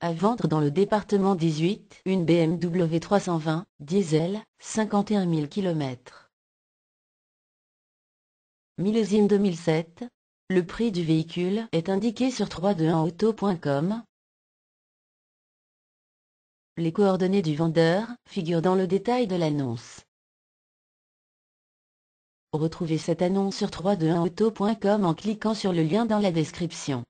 À vendre dans le département 18, une BMW 320, diesel, 51 000 km. Millésime 2007. Le prix du véhicule est indiqué sur 321auto.com. Les coordonnées du vendeur figurent dans le détail de l'annonce. Retrouvez cette annonce sur 321auto.com en cliquant sur le lien dans la description.